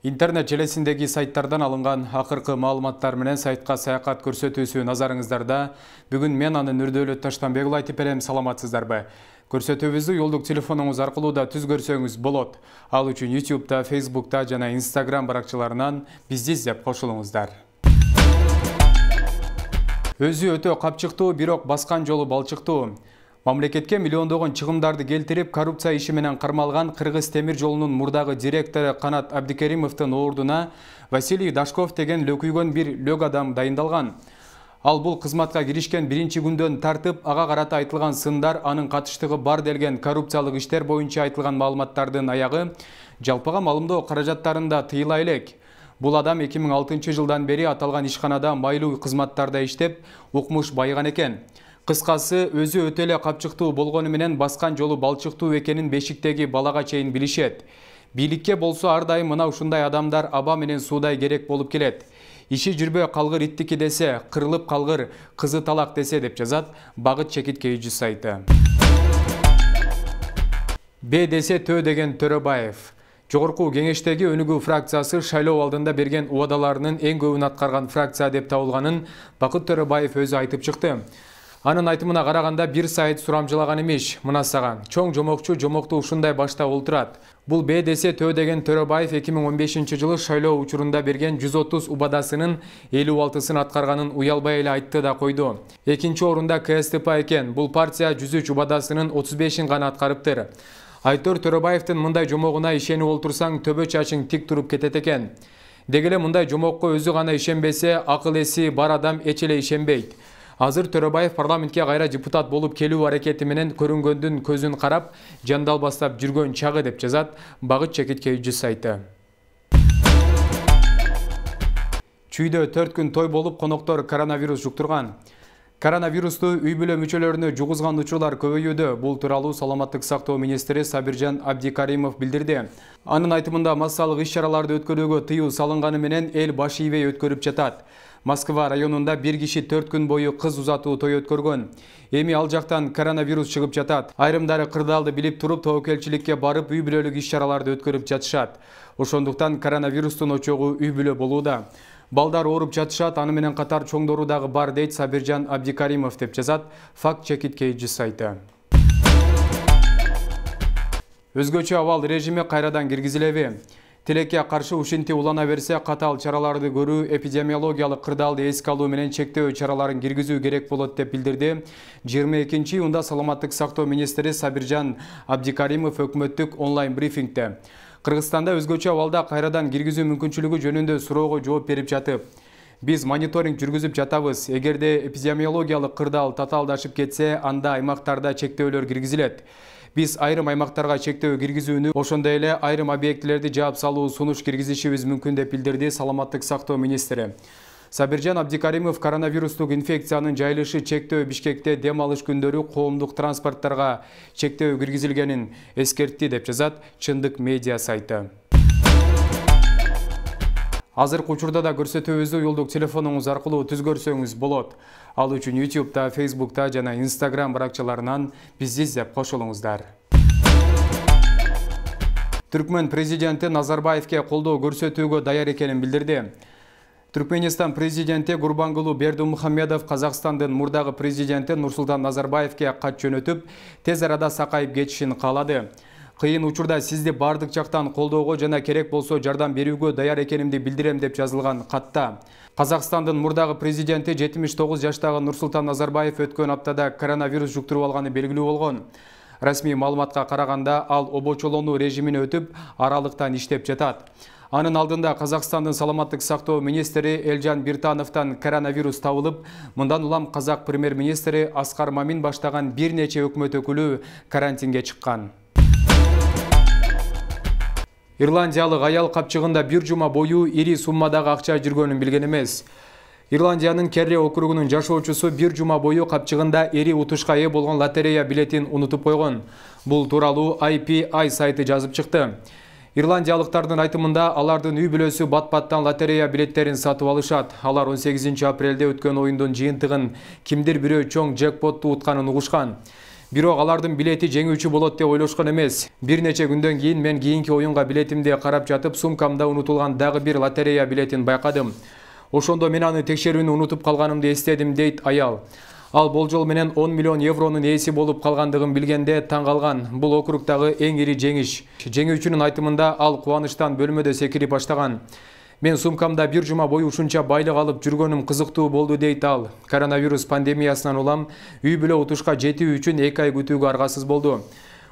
Интернет желесіндегі сайттардан алынған ақырқы маалыматтар менен сайтқа саяқат көрсөтүүсү назарыңыздарда. Бүгін мен аны Нұрдөлі бегіл айтып әлем саламатсыздарбы. Көрсөтүүбүздү жолдук телефонуңуз аркылуу да түз көрсөңүз болот. Ал YouTube-та, facebook та жана Instagram баракчаларынан бизди издеп кошулуңуздар. Өзі өте капчыктуу бірок басқан жолу балчыктуу. Мамлекетке миллиондогон чығымдарды келтирип коррупция менен кармалган Кыргыз темір жолунун мурдагы директору Канат Абдикеримовдун ордуна Василий Дашков деген лөкүйгөн бир лөк адам дайындалған. Ал бул қызматқа киришкен биринчи күндөн тартып, аға қарата айтылган сындар аның қатыштығы бар делген коррупциялык іштер боюнча айтылган маалыматтардын аяғы жалпыға маалымдоо қаражаттарында тыйыла элек. Бұл адам 2006 жылдан бері аталған ишканада майлуу кызматтарда иштеп, укмуш байыған экен. Қысқасы, өзі өтелі қапшықтыу болғаны менен басқан жолу балчықтыу екенін бешіктегі балаға чейін білішет. Билікке болса ардай мына ушундай адамдар аба менен судай керек болып келет. Иши жүрбе қалғыр иттіке десе, қырылып қалғыр, қызы талақ десе деп жазат бағыт чекиткейжи сайты. Б десе тө деген Төрөбаев. Жогорку кеңештеги өнігі фракциясы шайлоо алдында берген убадаларынын ең көбүн атқарған фракция деп табылганын бақыт Төрөбаев өзі айтып шықты анын айтымына қарағанда бир сайт сурамжылаган эмиш мынасага чоң жомокчу жомокту ушундай башта олтурат бул бдс төө деген төрөбаев эки миң он бешинчи жылы шайлоо учурунда берген жүз отуз убадасынын элүү алтысын аткарганын уялбай эле айтты да койду экинчи орунда кстп экен бул партия жүз үч убадасынын отуз бешин гана аткарыптыр айтор төрөбаевдин мындай жомогуна ишенип олтурсаң төбө чачың тик туруп кетет экен деги мындай жомокко өзү гана ишенбесе акыл эси бар адам эч эле ишенбейт азыр төрөбаев парламентке кайра депутат болуп келүү аракети менен көрүнгөндүн көзүн карап жандалбастап жүргөн чагы деп жазат багыт чекит кж сайты чүйдө төрт күн той болуп коноктор коронавирус жуктурган коронавирусту үй бүлө мүчөлөрүнө жугузган учурлар көбөйүүдө бул тууралуу саламаттык сактоо министри сабиржан абдикаримов билдирди анын айтымында массалык иш чараларды өткөрүүгө тыюу салынганы менен эл баш ийбей өткөрүп жатат москва районунда бир киши төрт күн бою кыз узатуу той өткөргөн эми ал жактан коронавирус чыгып жатат айрымдары кырдаалды билип туруп тобокелчиликке барып үй бүлөлүк иш чараларды өткөрүп жатышат ошондуктан коронавирустун очогу үй бүлө болууда балдар ооруп жатышат аны менен катар чоңдору дагы бар дейт сабиржан абдикаримов деп жазат факт чекит kg сайты өзгөчө абал режими кайрадан киргизилеби тилекке каршы ушинтип ұлана берсе қатал чараларды көру эпидемиологиялык қырдалды эске алуу менен чектөө чараларын киргизүү керек болот деп билдирди 22 экинчи июнда саламаттык сактоо министри сабиржан абдикаримов өкмөттүк онлайн брифингде кыргызстанда өзгөчө абалда қайрадан киргизүү мүмкүнчүлүгү жөнүндө суроого жооп берип жатып Біз мониторинг жүргізіп жатабыз эгерде эпидемиологиялык кырдаал таталдашып кетсе анда аймақтарда чектөөлөр киргизилет биз айрым аймактарга чектөө киргизүүнү ошондой эле айрым объектилерди жаап салуу сунуш киргизишибиз мүмкүн деп билдирди саламаттык сактоо министри сабиржан абдикаримов коронавирустук инфекциянын жайылышы чектөө бишкекте дем алыш күндөрү коомдук транспорттарга чектөө киргизилгенин эскертти деп жазат чындык медиа сайты Азыр учурда да көрсөтүүбүздү уюлдук телефонуңуз аркылуу түз көрсөңүз болот ал үчүн facebook фейсбукта жана Instagram баракчаларынан бизди издеп кошулуңуздар Түркмен президенти назарбаевке колдоо көрсөтүүгө даяр экенин билдирди түркменистан президенти гурбангулу Бердымухамедов казакстандын мурдагы президенти нурсултан назарбаевке кат жөнөтүп тез арада сакайып кетишин каалады кыйын учурда сизди бардык жактан колдоого жана керек болсо жардам берүүгө даяр экенимди билдирем деп жазылган катта казакстандын мурдагы президенти жетимиш тогуз жаштагы нурсултан назарбаев өткөн аптада коронавирус жуктуруп алганы белгилүү болгон расмий маалыматка караганда ал обочолонуу режимине өтүп аралыктан иштеп жатат анын алдында казакстандын саламаттык сактоо министри элжан биртановдон коронавирус табылып мындан улам казак премьер министри аскар мамин баштаган бир нече өкмөт өкүлү карантинге чыккан ирландиялык аял капчыгында бир жума бою ири суммадагы акча жүргөнүн билген эмес ирландиянын керри округунун жашоочусу бир жума бою капчыгында ири утушка ээ болгон лотерея билетин унутуп койгон бул тууралуу ipi сайты жазып чыкты ирландиялыктардын айтымында алардын үй бүлөсү бат баттан лотерея билеттерин сатып алышат алар он сегизинчи апрелде өткөн оюндун жыйынтыгын кимдир бирөө чоң джекпотту утканын угушкан бирок алардын билети жеңүүчү болот деп ойлошкон эмес бир нече күндөн кийин мен кийинки оюнга билетимди қарап жатып сумкамда унутулган дагы бир лотерея билетин байқадым. ошондо мен аны текшерүүнү унутуп калганымды эстедим дейт аял ал болжол менен 10 миллион евронун ээси болуп калгандыгын билгенде таң калган бул округдагы эң ири жеңиш жеңүүчүнүн айтымында ал кубанычтан бөлмөдө секирип баштаган мен сумкамда бир жума бою ушунча байлык алып жүргөнүм кызыктуу болду дейт ал коронавирус пандемиясынан улам үй бүлө утушка жетүү үчүн эки ай күтүүгө аргасыз болду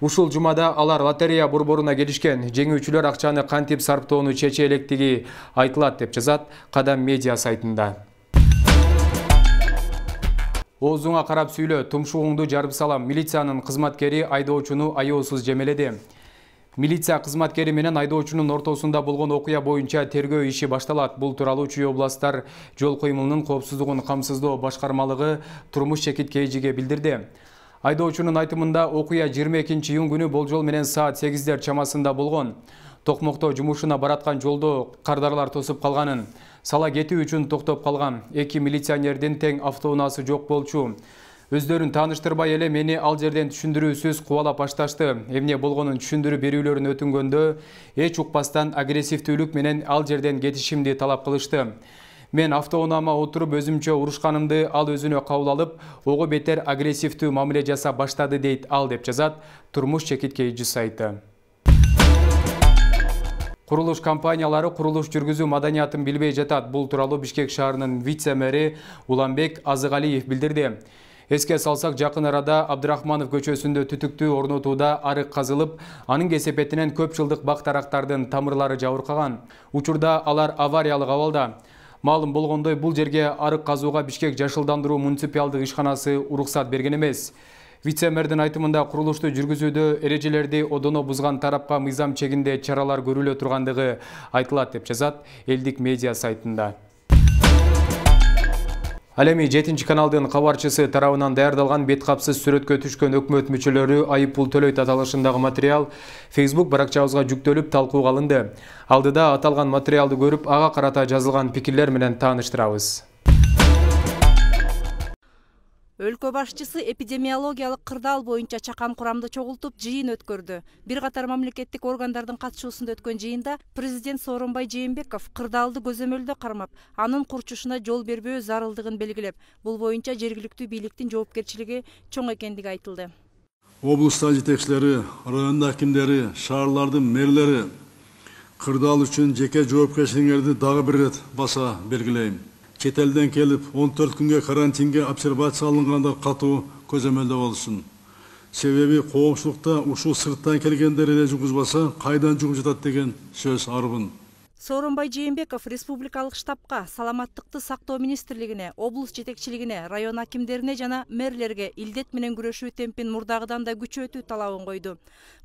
ушул жумада алар лотерея борборуна келишкен жеңүүчүлөр акчаны кантип сарптоону чече электиги айтылат деп жазат кадам медиа сайтында оозуңа карап сүйлө тумшугуңду жарып салам милициянын кызматкери айдоочуну аеосуз жемеледи милиция кызматкери менен айдоочунун ортосунда болгон окуя боюнча тергөө иши башталат бул тууралуу чүй областтар жол кыймылынын коопсуздугун камсыздоо башкармалыгы турмуш чекит кейжиге билдирди айдоочунун айтымында окуя жыйырма экинчи июнь күнү болжол менен саат сегиздер чамасында болгон токмокто жумушуна бараткан жолдо кардарлар тосуп калганын сала кетүү үчүн токтоп калган эки милиционердин тең автоунаасы жок болчу өздерін таныштырбай эле мені ал жерден түшүндүрүүсүз кубалап башташты эмне болгонун түшүндүрүп берүүлөрүн өтүнгөндө эч укпастан агрессивдүүлүк менен ал жерден кетишимди талап қылышты. мен автоунаама отырып өзүмчө урушканымды ал өзіне кабыл алып Оғы бетер агрессивдүү мамиле жаса баштады дейт ал деп жазат турмуш чекиткейчи сайты курулуш компаниялары курулуш жүргүзүү маданиятын билбей жатат бұл туралы бишкек шаарынын вице мэри Уланбек Азығалиев билдирди эске салсак жакын арада абдрахманов көчөсүндө түтүктү орнотууда арык казылып анын кесепетинен көп жылдык бак дарактардын тамырлары жабыркаган учурда алар авариялык абалда маалым болгондой бул жерге арык казууга бишкек жашылдандыруу муниципиалдык ишканасы уруксат берген эмес вице мэрдин айтымында курулушту жүргүзүүдө эрежелерди одоно бузган тарапка мыйзам чегинде чаралар көрүлө тургандыгы айтылат деп жазат элдик медиа сайтында Әлемі 7 каналдың қабарчысы тарауынан даярдалған бетқапсыз сүрөткө түшкөн өкмөт мүчөлөрү айыппул төлөйт аталышындағы материал Facebook баракчабызга жүктөліп талқу алынды. Алдыда аталған материалды көріп аға қарата жазылған пикирлер менен тааныштырабыз өлкө башчысы эпидемиологиялык кырдаал боюнча чакан курамды чогултуп жыйын өткөрдү бир катар мамлекеттик органдардын катышуусунда өткөн жыйында президент сооронбай жээнбеков кырдаалды көзөмөлдө кармап анын курчушуна жол бербөө зарылдыгын белгилеп бул боюнча жергиликтүү бийликтин жоопкерчилиги чоң экендиги айтылды облустар жетекчилери райондун акимдери шаарлардын мэрлери кырдаал үчүн жеке жоопкерчилигиңерди дагы бир ирет баса белгилейм шетелден келіп 14 күнге карантинге обсервация алынғанда қату көзөмөлдө болсын себеби коомчулукта ушул сырттан келгендер эле жугузбаса қайдан жугуп жатат деген сөз арбын сооронбай жээнбеков республикалық штабка саламаттықты сактоо министрлигине облус жетекчилигине район акимдерине жана мэрлерге илдет менен күрөшүү темпин мурдагыдан да күчөйтүү талабын койду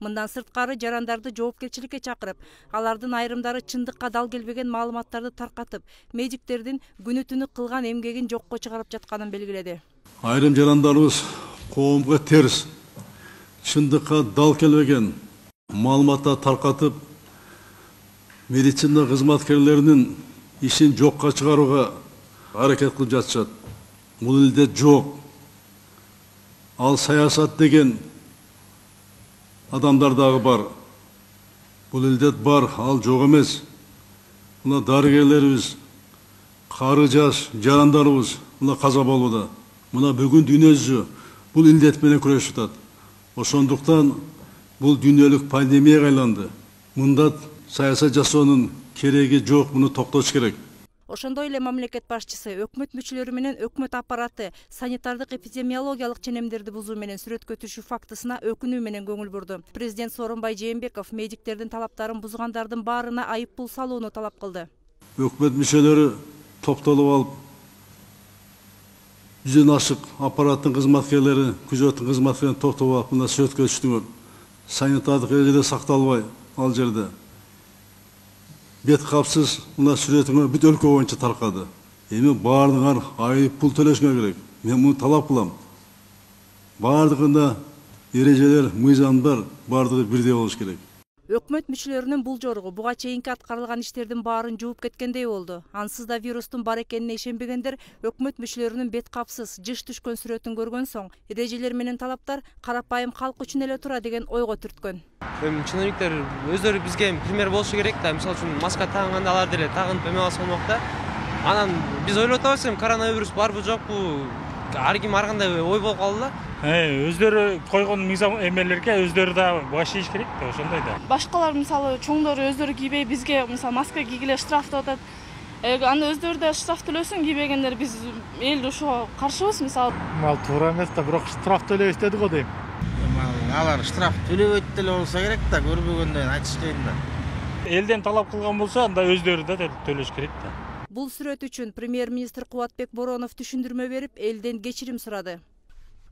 мындан сырткары жарандарды жоопкерчиликке чакырып алардын айрымдары чындыкка дал келбеген маалыматтарды таркатып медиктердин күнү түнү кылган эмгегин жокко чыгарып жатканын белгиледи айрым жарандарыбыз коомго терс чындыкка дал келбеген маалыматтарды таркатып медицина қызметкерлерінің ишин жоққа шығаруға әрекет қылып жатышады бұл илдет жоқ ал саясат деген адамдардағы бар бұл илдет бар ал жоқ емес мына дәрігерлеріміз қары жас жарандарымыз мына қаза болуда мына бүгін дүние бұл індетпенен күресіп жатады ошондуктан бұл дүниелік пандемия айланды мында саясат жасоонун кереги жок муну токтотуш керек ошондой эле мамлекет башчысы өкмөт мүчөлөрү менен өкмөт аппараты санитардык эпидемиологиялык ченемдерди бузуу менен сүрөткө түшүү фактысына өкүнүү менен көңүл бурду президент сооронбай жээнбеков медиктердин талаптарын бузгандардын баарына айып пул салууну талап кылды өкмөт мүчөлөрү топтолуп алып жүздөн ашык аппараттын кызматкерлери күзөттүн кызматкерлери топтолуп алып мына сүрөткө түштүңөр санитардык эреже сакталбай ал жерде бет қапсыз мына суретіңе бүт өлкө бойынша тарқады. эми баардыгыңар айып пул төлөшүңөр керек мен муну талап кылам барлығында эрежелер мыйзамдар барлығы бірдей болуш керек өкмөт мүчөлөрүнүн бул жоругу буга чейинки аткарылган иштердин баарын жууп кеткендей болду ансыз да вирустун бар экенине ишенбегендер өкмөт мүчөлөрүнүн бет капсыз жыш түшкөн сүрөтүн көргөн соң эрежелер менен талаптар карапайым калк үчүн эле туура деген ойго түрткөн эми чиновниктер өздөрү бизге эми пример болушу керек да мисалы үчүн маска тагынганда алар деле тагынып эме кылса болмок да анан биз ойлоп атабыз эми коронавирус барбы жокпу ар ким ар кандай ой болуп калды да өздері қойған эмелерге өздері да баш еш керек да ошондой да башкалар мисалы чоңдору өздөрү кийбей бизге мисалы маска кийгиле штраф деп атат анда өздөрү да штраф төлөсүн кийбегендер биз эл ошого каршыбыз мисалы ал туура эмес да бирок штраф төлөйбүз деди го дейм алар штраф төлөбөйт деле болсо керек да көрбөгөндөн айтыш кыйын да элден талап кылган болсо анда өздөрү да төлөш керек да бул сүрөт үчүн премьер министр кубатбек боронов түшүндүрмө берип элден кечирим сурады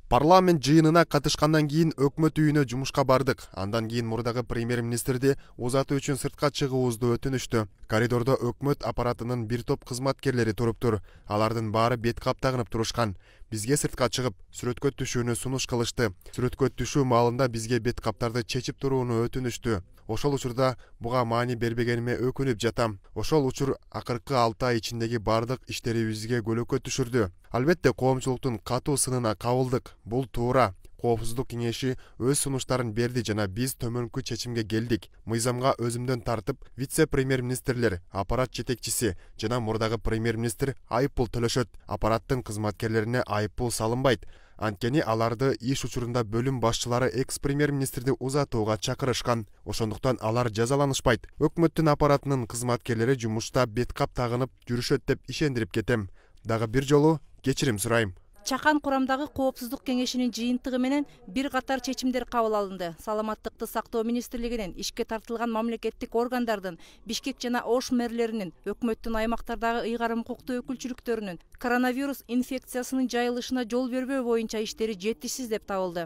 парламент жыйынына катышкандан кийин өкмөт үйүнө жумушка бардык андан кийин мурдагы премьер министрди узатуу үчүн сыртка чыгуубузду өтүнүштү коридордо өкмөт аппаратынын бир топ кызматкерлери туруптур алардын баары бет кап тагынып турушкан бизге сыртка чыгып сүрөткө түшүүнү сунуш кылышты сүрөткө түшүү маалында бизге бет каптарды чечип турууну өтүнүштү ошол учурда буга маани бербегениме өкүнүп жатам ошол учур акыркы алты ай ичиндеги баардык иштерибизге көлөкө түшүрдү албетте коомчулуктун катуу сынына кабылдык бул туура коопсуздук кеңеши өз сунуштарын берди жана биз төмөнкү чечимге келдик мыйзамга өзүмдөн тартып вице премьер министрлер аппарат жетекчиси жана мурдагы премьер министр айып пул төлөшөт аппараттын кызматкерлерине айыппул салынбайт анткени аларды иш учурунда бөлүм башчылары экс премьер министрди узатууга чакырышкан ошондуктан алар жазаланышпайт өкмөттүн аппаратынын кызматкерлери жумушта бет кап тагынып жүрүшөт деп ишендирип кетем дагы бир жолу кечирим сурайм чакан курамдагы коопсуздук кеңешинин жыйынтыгы менен бир катар чечимдер кабыл алынды саламаттыкты сактоо министрлигинин ишке тартылган мамлекеттик органдардын бишкек жана ош мэрлеринин өкмөттүн аймактардагы ыйгарым укуктуу өкүлчүлүктөрүнүн коронавирус инфекциясынын жайылышына жол бербөө боюнча иштери жетишсиз деп табылды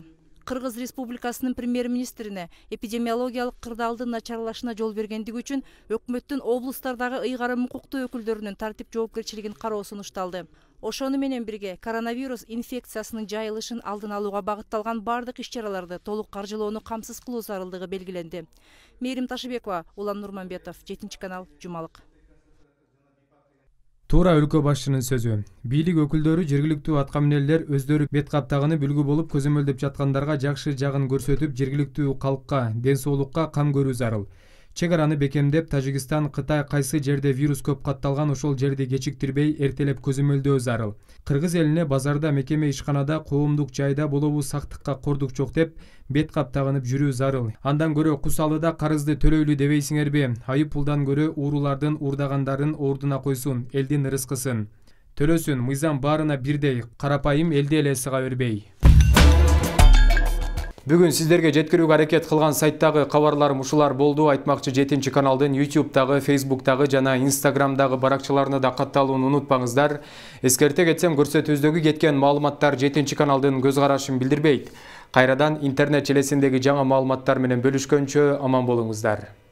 кыргыз республикасынын премьер министрине эпидемиологиялык кырдаалдын начарлашына жол бергендиги үчүн өкмөттүн облустардагы ыйгарым укуктуу өкүлдөрүнүн тартип жоопкерчилигин кароо сунушталды ошону менен бирге коронавирус инфекциясынын жайылышын алдын алууга багытталган баардык иш чараларды толук каржылоону камсыз кылуу зарылдыгы белгиленди мээрим ташыбекова улан нурманбетов жетинчи канал жумалык туура өлкө башчынын сөзү бийлик өкүлдөрү жергиликтүү атка минерлер өздөрү бет каптаганы бүлгү болуп көзөмөлдөп жаткандарга жакшы жагын көрсөтүп жергиликтүү калкка ден соолукка кам көрүү зарыл чек араны бекемдеп тажикстан кытай кайсы жерде вирус көп катталган ошол жерди кечиктирбей эртелеп көзөмөлдөө зарыл кыргыз элине базарда мекеме ишканада коомдук жайда болобу сактыкка кордук жок деп бет тагынып жүрүү зарыл андан көрө кусалыда карызды төлөйлү дебейсиңерби айып пулдан көрө уурулардын уурдагандарын ордуна койсун элдин рыскысын төлөсүн мыйзам баарына бирдей карапайым элди эле сыга бербей Бүгін сіздерге жеткіруге әрекет қылған сайттағы қабарлар мұшылар болды. Айтмақшы жетінші каналдың YouTube-тағы, Facebook-тағы жана Instagram-дағы да қатталуын ұнытпаңыздар. Ескерте кетсем өздегі кеткен маалыматтар жетінші каналдың көзғарашын білдірбейді. Қайрадан интернет челесіндегі жаңа малыматтар менен бөлүшкөнчө аман болыңыздар.